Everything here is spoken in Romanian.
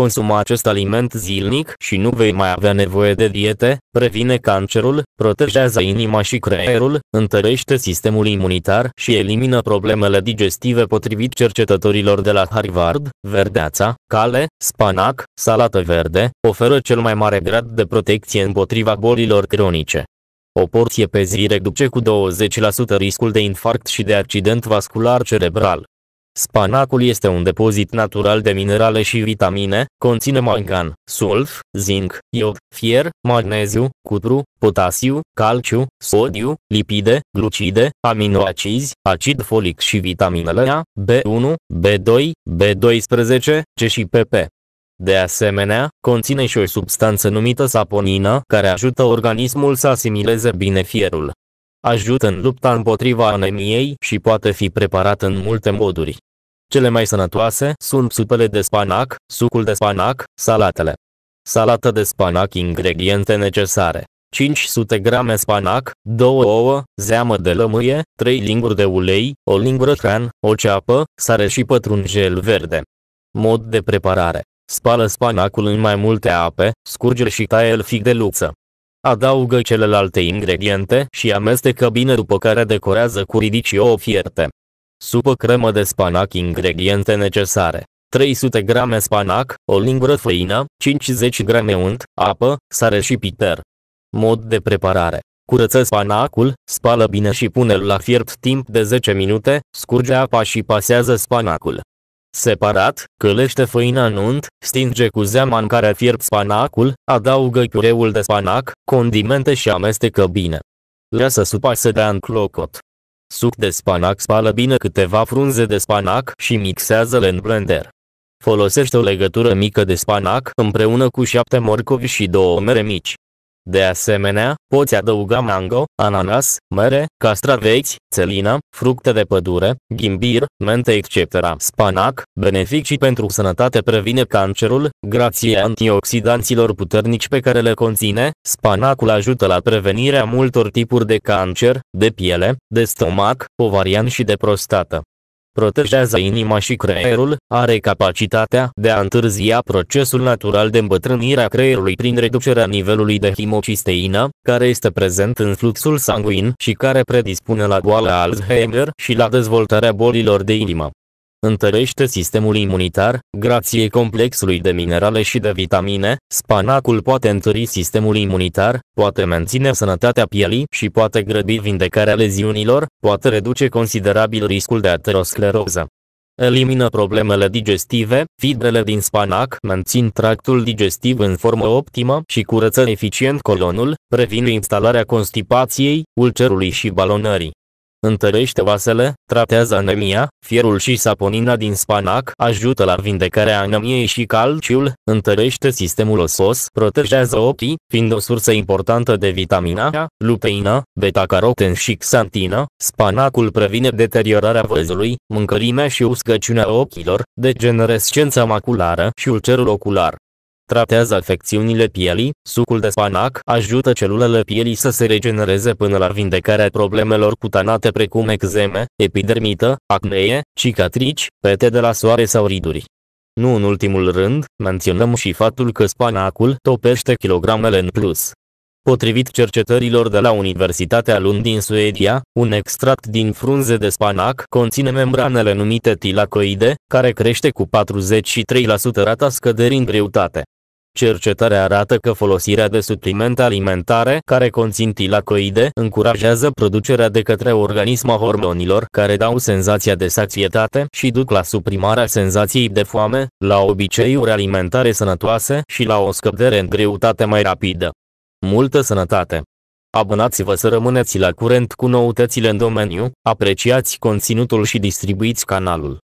consuma acest aliment zilnic și nu vei mai avea nevoie de diete, previne cancerul, protejează inima și creierul, întărește sistemul imunitar și elimină problemele digestive potrivit cercetătorilor de la Harvard, verdeața, cale, spanac, salată verde, oferă cel mai mare grad de protecție împotriva bolilor cronice. O porție pe zi reduce cu 20% riscul de infarct și de accident vascular cerebral. Spanacul este un depozit natural de minerale și vitamine, conține mangan, sulf, zinc, iod, fier, magneziu, cupru, potasiu, calciu, sodiu, lipide, glucide, aminoacizi, acid folic și vitaminele A, B1, B2, B12, C și PP. De asemenea, conține și o substanță numită saponină care ajută organismul să asimileze bine fierul ajută în lupta împotriva anemiei și poate fi preparat în multe moduri. Cele mai sănătoase sunt supele de spanac, sucul de spanac, salatele. Salată de spanac ingrediente necesare. 500 grame spanac, 2 ouă, zeamă de lămâie, 3 linguri de ulei, o lingură cran, o ceapă, sare și pătrunjel verde. Mod de preparare. Spală spanacul în mai multe ape, scurge și taie el fig de luță. Adaugă celelalte ingrediente și amestecă bine după care decorează cu ridici o fierte. Supă cremă de spanac Ingrediente necesare 300 grame spanac, o lingură făină, 50 grame unt, apă, sare și piper. Mod de preparare Curăță spanacul, spală bine și pune-l la fiert timp de 10 minute, scurge apa și pasează spanacul. Separat, călește făina în unt, stinge cu zeama în care fiert spanacul, adaugă cureul de spanac, condimente și amestecă bine. Lasă supa să dea în clocot. Suc de spanac spală bine câteva frunze de spanac și mixează-le în blender. Folosește o legătură mică de spanac împreună cu 7 morcovi și două mere mici. De asemenea, poți adăuga mango, ananas, mere, castraveți, țelină, fructe de pădure, ghimbir, mente etc. Spanac, beneficii pentru sănătate previne cancerul, grație antioxidanților puternici pe care le conține, spanacul ajută la prevenirea multor tipuri de cancer, de piele, de stomac, ovarian și de prostată protejează inima și creierul, are capacitatea de a întârzia procesul natural de îmbătrânire a creierului prin reducerea nivelului de hemocisteină, care este prezent în fluxul sanguin și care predispune la boala Alzheimer și la dezvoltarea bolilor de inimă. Întărește sistemul imunitar, grație complexului de minerale și de vitamine, spanacul poate întări sistemul imunitar, poate menține sănătatea pielii și poate grăbi vindecarea leziunilor, poate reduce considerabil riscul de ateroscleroză. Elimină problemele digestive, fibrele din spanac mențin tractul digestiv în formă optimă și curăță eficient colonul, previn instalarea constipației, ulcerului și balonării întărește vasele, tratează anemia, fierul și saponina din spanac, ajută la vindecarea anemiei și calciul, întărește sistemul osos, protejează ochii fiind o sursă importantă de vitamina A, luteină, beta-caroten și xantină, spanacul previne deteriorarea văzului, mâncărimea și uscăciunea ochilor, degenerescența maculară și ulcerul ocular. Tratează afecțiunile pielii, sucul de spanac ajută celulele pielii să se regenereze până la vindecarea problemelor cutanate precum eczeme, epidermită, acnee, cicatrici, pete de la soare sau riduri. Nu în ultimul rând, menționăm și faptul că spanacul topește kilogramele în plus. Potrivit cercetărilor de la Universitatea Lund din Suedia, un extract din frunze de spanac conține membranele numite tilacoide, care crește cu 43% rata scăderii în greutate. Cercetarea arată că folosirea de suplimente alimentare care conțin tilacoide încurajează producerea de către organism a hormonilor care dau senzația de sațietate și duc la suprimarea senzației de foame, la obiceiuri alimentare sănătoase și la o scădere în greutate mai rapidă. Multă sănătate! Abonați-vă să rămâneți la curent cu noutățile în domeniu, apreciați conținutul și distribuiți canalul.